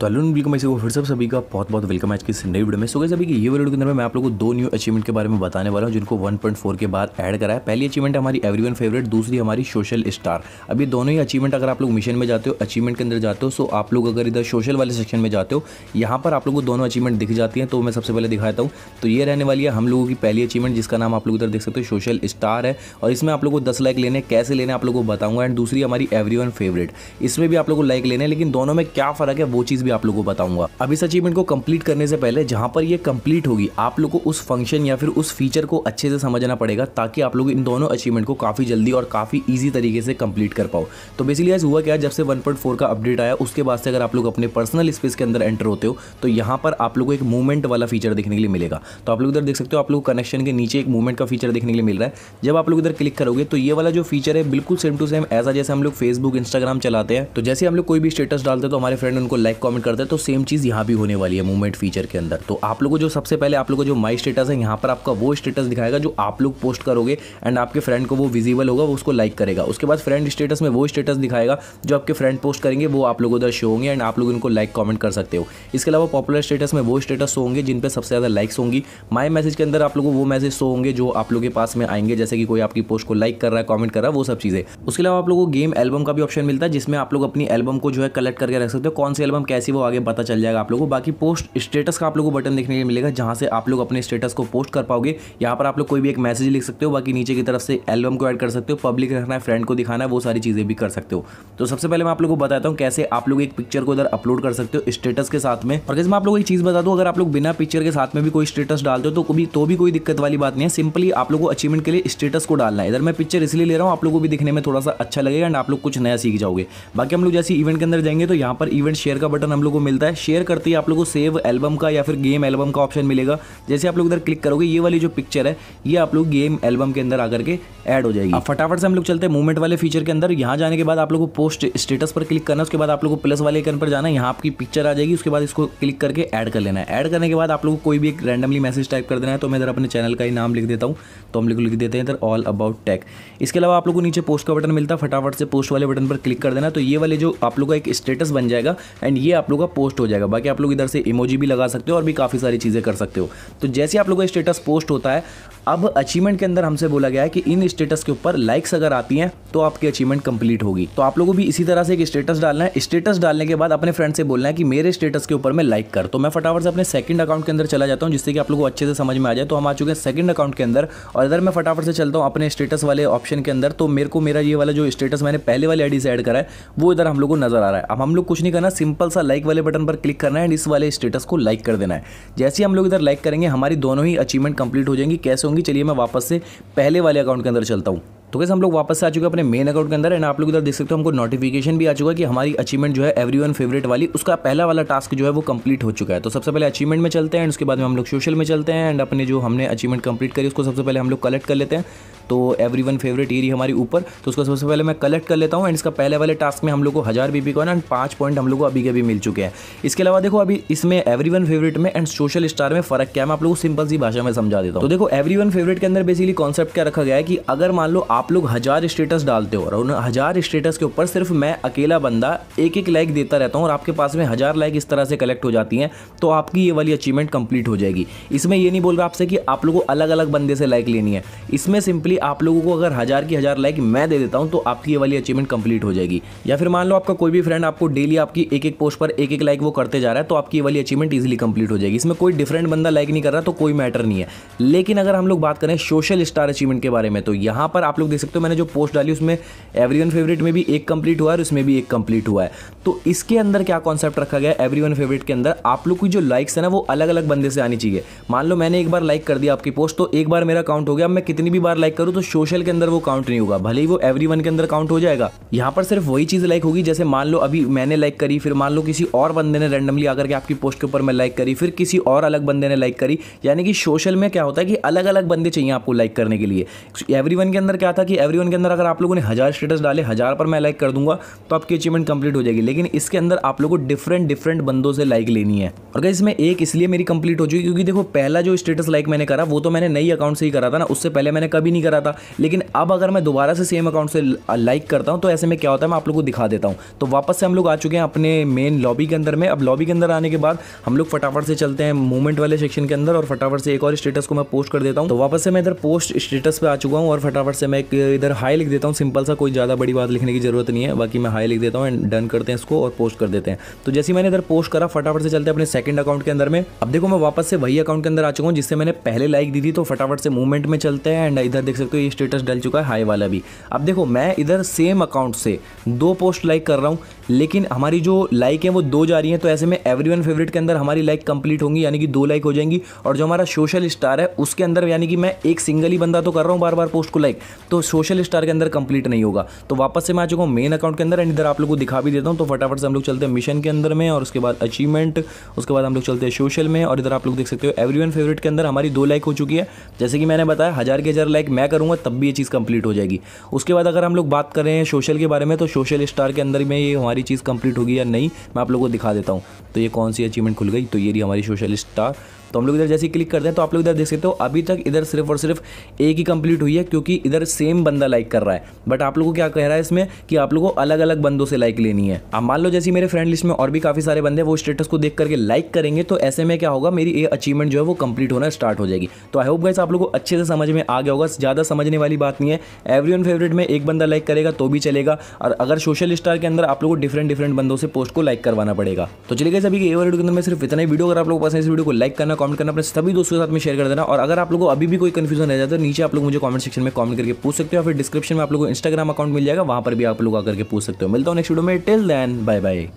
तो हेलो बिल्कुल मैं तो फिर सब सभी का बहुत बहुत वेलकम आज की इस नई वीडियो में सो गए सभी की ये वीडियो के अंदर मैं आप लोगों को दो न्यू अचीवमेंट के बारे में बताने वाला हूँ जिनको 1.4 के बाद ऐड करा है पहली अचीवमेंट हमारी एवरीवन फेवरेट दूसरी हमारी सोशल स्टार अब ये दोनों ही अचीवमेंट अगर आप लोग मिशन में जाते हो अचीवमेंट के अंदर जाते हो सो आप लोग अगर इधर सोशल वाले सेक्शन में जाते हो यहाँ पर आप लोग को दोनों अचीवमेंट दिख जाती है तो मैं सबसे पहले दिखाता हूँ तो ये रहने वाली है हम लोगों की पहली अचीवमेंट जिसका नाम आप लोग इधर देख सकते हो सोशल स्टार है और इसमें आप लोग को दस लाइक लेने कैसे लेने आप लोग को बताऊंगा एंड दूसरी हमारी एवरी फेवरेट इसमें भी आप लोग को लाइक लेने लेकिन दोनों में क्या फ़र्क है वो चीज़ भी आप लोगों को बताऊंगा अब इस अचीवमेंट को कंप्लीट करने से पहले जहां पर ये कंप्लीट होगी आप लोग को उस फंक्शन या फिर उस फीचर को अच्छे से समझना पड़ेगा ताकि आप लोग इन दोनों अचीवमेंट को काफ़ी जल्दी और काफ़ी ईजी तरीके से कंप्लीट कर पाओ तो बेसिकली आज हुआ क्या जब से वन का अपडेट आया उसके बाद से अगर आप लोग अपने पर्सनल स्पेस के अंदर एंटर होते हो तो यहाँ पर आप लोग को एक मूवमेंट वाला फीचर देखने के लिए मिलेगा तो आप लोग इधर देख सकते हो आप लोग कनेक्शन के नीचे एक मूवमेंट का फीचर देखने के लिए मिल रहा है जब आप लोग इधर क्लिक करोगे तो ये वाला जो फीचर है बिल्कुल सेम टू सेम ऐसा जैसे हम लोग फेसबुक इंस्टाग्राम चलाते हैं तो जैसे हम लोग कोई भी स्टेटस डालते हैं तो हमारे फ्रेंड उनको लाइक कॉमेंट कमेंट करते हैं तो सेम चीज़ यहाँ भी होने वाली है मूवमेंट फीचर के अंदर तो आप लोगों को जो सबसे पहले आप लोगों को जो माई स्टेटस है यहाँ पर आपका वो स्टेटस दिखाएगा जो आप लोग पोस्ट करोगे एंड आपके फ्रेंड को वो विजिबल होगा वो उसको लाइक करेगा उसके बाद फ्रेंड स्टेटस में वो स्टेटस दिखाएगा जो आपके फ्रेंड पोस्ट करेंगे वो आप लोग उधर शो होंगे एंड आप लोग उनको लाइक कॉमेंट कर सकते हो इसके अलावा पॉपुलर स्टेटस में वो स्टेटस शो होंगे जिन पर सबसे ज़्यादा लाइक्स होंगी माई मैसेज के अंदर आप लोगों को वो मैसेज शो होंगे जो आप लोगों के पास में आएंगे जैसे कि कोई आपकी पोस्ट को लाइक कर रहा है कॉमेंट कर रहा है वो सब चीज़ें उसके अलावा आप लोगों को गेम एल्बम का भी ऑप्शन मिलता है जिसमें आप लोग अपनी एल्बम को जो है कलेक्ट करके रख सकते हो कौन सी एल्बम कैसे जैसे वो आगे पता चल जाएगा आप लोगों को बाकी पोस्ट स्टेटस का आप लोगों को बटन देखने के लिए मिलेगा जहाँ से आप लोग अपने स्टेटस को पोस्ट कर पाओगे यहाँ पर आप लोग कोई भी एक मैसेज लिख सकते हो बाकी नीचे की तरफ से एल्बम को ऐड कर सकते हो पब्लिक रखना है फ्रेंड को दिखाना है वो सारी चीज़ें भी कर सकते हो तो सबसे पहले मैं आप लोग को बताता हूँ कैसे आप लोग एक पिक्चर को इधर अपलोड कर सकते हो स्टेटस के साथ में और कैसे मैं आप लोग एक चीज़ बता दूँ अगर आप लोग बिना पिक्चर के साथ में भी कोई स्टेटस डालते हो तो भी तो भी कोई दिक्कत वाली बात नहीं है सिंपली आप लोग को अचीवमेंट के लिए स्टेटस को डालना है इधर मैं पिक्चर इसलिए ले रहा हूँ आप लोग को भी दिखने में थोड़ा सा अच्छा लगेगा एंड आप लोग कुछ नया सीख जाओगे बाकी हम लोग जैसे इवेंट के अंदर जाएंगे तो यहाँ पर इवेंट शेयर का बटन हम लोग को मिलता है शेयर करते ही आप लोग को सेव एल्बम का या फिर गेम एल्बम का ऑप्शन मिलेगा जैसे आप लोग इधर क्लिक करोगे ये वाली जो पिक्चर है ये आप लोग गेम एल्बम के अंदर आकर के ऐड हो जाएगी फटाफट से हम लोग चलते हैं मूवमेंट वाले फीचर के अंदर यहाँ जाने के बाद आप लोग को पोस्ट स्टेटस पर क्लिक करना उसके बाद आप लोग को प्लस वाले कन पर जाना यहाँ आपकी पिक्चर आ जाएगी उसके बाद इसको क्लिक करके ऐड कर लेना है ऐड करने के बाद आप लोग को कोई भी एक रैंडमली मैसेज टाइप कर देना है तो मैं इधर अपने चैनल का ही नाम लिख देता हूँ तो हम लोग लिख देते हैं इधर ऑल अबाउट टैक इसके अलावा आप लोग को नीचे पोस्ट का बटन मिलता है फटाफट से पोस्ट वाले बटन पर क्लिक कर देना तो ये वाले जो आप लोग का एक स्टेटस बन जाएगा एंड ये आप आप लोग का पोस्ट हो जाएगा बाकी आप लोग इधर से इमोजी भी लगा सकते हो और भी काफ़ी सारी चीज़ें कर सकते हो तो जैसे आप लोगों का स्टेटस पोस्ट होता है अब अचीवमेंट के अंदर हमसे बोला गया है कि इन स्टेटस के ऊपर लाइक्स अगर आती हैं तो आपकी अचीवमेंट कंप्लीट होगी तो आप लोगों को भी इसी तरह से एक स्टेटस डालना है स्टेटस डालने के बाद अपने फ्रेंड से बोलना है कि मेरे स्टेटस के ऊपर मैं लाइक कर तो मैं फटाफट से अपने सेकंड अकाउंट के अंदर चला जाता हूँ जिससे कि आप लोगों को अच्छे से समझ में आ जाए तो हम आ चुके हैं सेकंड अकाउंट के अंदर और इधर मैं फटाफट से चलता हूँ अपने स्टेटस वाले ऑप्शन के अंदर तो मेरे को मेरा ये वाला जो स्टेटस मैंने पहले वाली आई से एड करा है वो इधर हम लोग को नजर आ रहा है अब हम लोग कुछ नहीं करना सिंपल सा लाइक लाइक वाले बटन पर क्लिक करना है एंड इस वाले स्टेटस को लाइक कर देना है जैसे हम लोग इधर लाइक करेंगे हमारी दोनों ही अचीवमेंट कंप्लीट हो जाएंगी कैसे होंगी चलिए मैं वापस से पहले वाले अकाउंट के अंदर चलता हूँ तो कैसे हम लोग वापस से आ चुके हैं अपने मेन अकाउंट के अंदर एंड आप लोग इधर देख सकते हो हमको नोटिफिकेशन भी आ चुका है कि हमारी अचीवमेंट जो है एवरी वन फेवरेट वाली उसका पहला वाला टास्क जो है वो कंप्लीट हो चुका है तो सबसे पहले अचीवमेंट में चलते हैं एंड उसके बाद में हम लोग सोशल में चलते हैं एंड अपने जो हमने अचीवमेंट कंप्लीट करी उसको सबसे पहले हम लोग कलेक्ट कर लेते हैं तो एवरी वन फेवरेट एरी हमारी ऊपर तो उसको सबसे पहले मैं कलेक्ट कर लेता हूँ एंड इसका पहले वाले टास्क में हम लोग को हज़ार बीबी कॉइन एंड पाँच पॉइंट हम लोग को अभी के अभी मिल चुके हैं इसके अलावा देखो अभी इसमें एवरी वन फेवरेट में एंड सोशल स्टार में फ़र्क क्या है मैं आप लोग को सिंपल सी भाषा में समझा देता हूँ तो देखो एवरी वन फेवरेट के अंदर बेसिकली कॉन्सेप्ट क्या रखा गया है कि अगर मान लो आप लोग हज़ार स्टेटस डालते हो और उन हज़ार स्टेटस के ऊपर सिर्फ मैं अकेला बंदा एक एक लाइक देता रहता हूँ और आपके पास में हज़ार लाइक इस तरह से कलेक्ट हो जाती हैं तो आपकी ये वाली अचीवमेंट कंप्लीट हो जाएगी इसमें ये नहीं बोल रहा आपसे कि आप लोगों को अलग अलग बंदे से लाइक लेनी है इसमें सिंपली फाइनली आप लोगों को अगर हज़ार की हज़ार लाइक मैं दे देता हूँ तो आपकी ये वाली अचीवमेंट कंप्लीट हो जाएगी या फिर मान लो आपका कोई भी फ्रेंड आपको डेली आपकी एक एक पोस्ट पर एक एक लाइक वो करते जा रहा है तो आपकी ये वाली अचीवमेंट ईजिली कंप्लीट हो जाएगी इसमें कोई डिफरेंट बंदा लाइक नहीं कर रहा तो कोई मैटर नहीं है लेकिन अगर हम लोग बात करें सोशल स्टार अचीवमेंट के बारे में तो यहाँ पर आप लोग देख सकते हो मैंने जो पोस्ट डाली उसमें एवरी फेवरेट में भी एक कंप्लीट हुआ है और उसमें भी एक कंप्लीट हुआ है तो इसके अंदर क्या कॉन्सेप्ट रखा गया एवरी फेवरेट के अंदर आप लोग की जो लाइक्स है ना वो अलग अलग बंदे से आनी चाहिए मान लो मैंने एक बार लाइक कर दिया आपकी पोस्ट तो एक बार मेरा काउंट हो गया मैं कितनी भी बार लाइक करूँ तो सोशल के अंदर वो काउंट नहीं होगा भले ही वो एवरी के अंदर काउंट हो जाएगा यहाँ पर सिर्फ वही चीज़ लाइक होगी जैसे मान लो अभी मैंने लाइक करी फिर मान लो किसी और बंदे ने रैंडमली आकर के आपकी पोस्ट के ऊपर मैं लाइक करी फिर किसी और अलग बंदे ने लाइक करी यानी कि सोशल में क्या होता है कि अलग अलग बंदे चाहिए आपको लाइक करने के लिए एवरी के अंदर क्या था कि एवरी के अंदर अगर आप लोगों ने हज़ार स्टेटस डाले हज़ार पर मैं लाइक कर दूंगा तो आपकी अचीवमेंट कंप्लीट हो जाएगी लेकिन इसके अंदर आप लोगों को डिफरेंट डिफरेंट बंदों से लाइक लेनी है और अगर इसमें एक इसलिए मेरी कंप्लीट हो चुकी क्योंकि देखो पहला जो स्टेटस लाइक मैंने करा वो तो मैंने नई अकाउंट से ही करा था ना उससे पहले मैंने कभी नहीं करा रहा था लेकिन अब अगर मैं दोबारा से सेम अकाउंट से लाइक करता हूँ तो ऐसे में क्या होता है मैं आप लोग को दिखा देता हूँ तो वापस से हम लोग आ चुके हैं अपने मेन लॉबी के अंदर में अब लॉबी के अंदर आने के बाद हम लोग फटाफट से चलते हैं मूवमेंट वाले सेक्शन के अंदर और फटाफट से एक और स्टेटस को मैं पोस्ट कर देता हूँ तो वापस से मैं इधर पोस्ट स्टेटस पर आ चुका हूँ और फटाफट से मैं इधर हाई लिख देता हूँ सिंपल सा कोई ज़्यादा बड़ी बात लिखने की जरूरत नहीं है बाकी मैं हाई लिख देता हूँ एंड डन करते हैं इसको और पोस्ट कर देते हैं तो जैसे मैंने इधर पोस्ट करा फटाफट से चलते हैं अपने सेकंड अकाउंट के अंदर में अब देखो मैं वापस से वही अकाउंट के अंदर आ चुका हूँ जिससे मैंने पहले लाइक दी थी तो फटाफट से मूवमेंट में चलते हैं एंड इधर देख सकते हो ये स्टेटस डल चुका है हाई वाला भी अब देखो मैं इधर सेम अकाउंट से दो पोस्ट लाइक कर रहा हूँ लेकिन हमारी जो लाइक है वो दो जा रही हैं तो ऐसे में एवरी वन फेवरेट के अंदर हमारी लाइक कंप्लीट होंगी यानी कि दो लाइक हो जाएंगी और जो हमारा सोशल स्टार है उसके अंदर यानी कि मैं एक सिंगल ही बंदा तो कर रहा हूँ बार बार पोस्ट को लाइक तो सोशल स्टार के अंदर कंप्लीट नहीं होगा तो वापस से मैं आ चुका हूँ मेन अकाउंट के अंदर एंड इधर आप लोग को दिखा भी देता हूँ तो फटाफट से हम लोग चलते हैं मिशन के अंदर में और उसके बाद अचीवमेंट उसके बाद हम लोग चलते हैं सोशल में और इधर आप लोग देख सकते हो एवरी वन फेवरेट के अंदर हमारी दो लाइक हो चुकी है जैसे कि मैंने बताया हज़ार के हज़ार लाइक मैं करूँगा तब भी ये चीज़ कंप्लीट हो जाएगी उसके बाद अगर हम लोग बात करें सोशल के बारे में तो सोशल स्टार के अंदर में ये हमारी सारी चीज़ कंप्लीट होगी या नहीं मैं आप लोगों को दिखा देता हूँ तो ये कौन सी अचीवमेंट खुल गई तो ये रही हमारी सोशल स्टार तो हम लोग इधर जैसे क्लिक करते हैं तो आप लोग इधर देख सकते हो अभी तक इधर सिर्फ और सिर्फ एक ही कंप्लीट हुई है क्योंकि इधर सेम बंदा लाइक कर रहा है बट आप लोगों को क्या कह रहा है इसमें कि आप लोगों को अलग अलग बंदों से लाइक लेनी है अब मान लो जैसे मेरे फ्रेंड लिस्ट में और भी काफ़ी सारे बंदे वो स्टेटस को देख करके लाइक करेंगे तो ऐसे में क्या होगा मेरी ये अचीवमेंट जो है वो कंप्लीट होना स्टार्ट हो जाएगी तो आई होप गाइस आप लोग को अच्छे से समझ में आ गया होगा ज़्यादा समझने वाली बात नहीं है एवरी फेवरेट में एक बंदा लाइक करेगा तो भी चलेगा और अगर सोशल स्टार के अंदर आप लोग को डिफरेंट डिफरेंट बंदों से पोस्ट को लाइक करवाना पड़ेगा तो चलिए गाइस अभी के वीडियो के अंदर मैं सिर्फ इतना ही वीडियो अगर आप लोग पसंद इस वीडियो को लाइक करना में कमेंट करना अपने सभी दोस्तों के साथ में शेयर कर देना और अगर आप लोगों को अभी भी कोई कन्फ्यूजन रह जाता है तो नीचे आप लोग मुझे कमेंट सेक्शन में कमेंट करके पूछ सकते हो फिर डिस्क्रिप्शन में आप लोगों को इंस्टाग्राम अकाउंट मिल जाएगा वहाँ पर भी आप लोग आकर के पूछ सकते हो मिलता हूँ नेक्स्ट वीडियो में टिल देन बाय बाय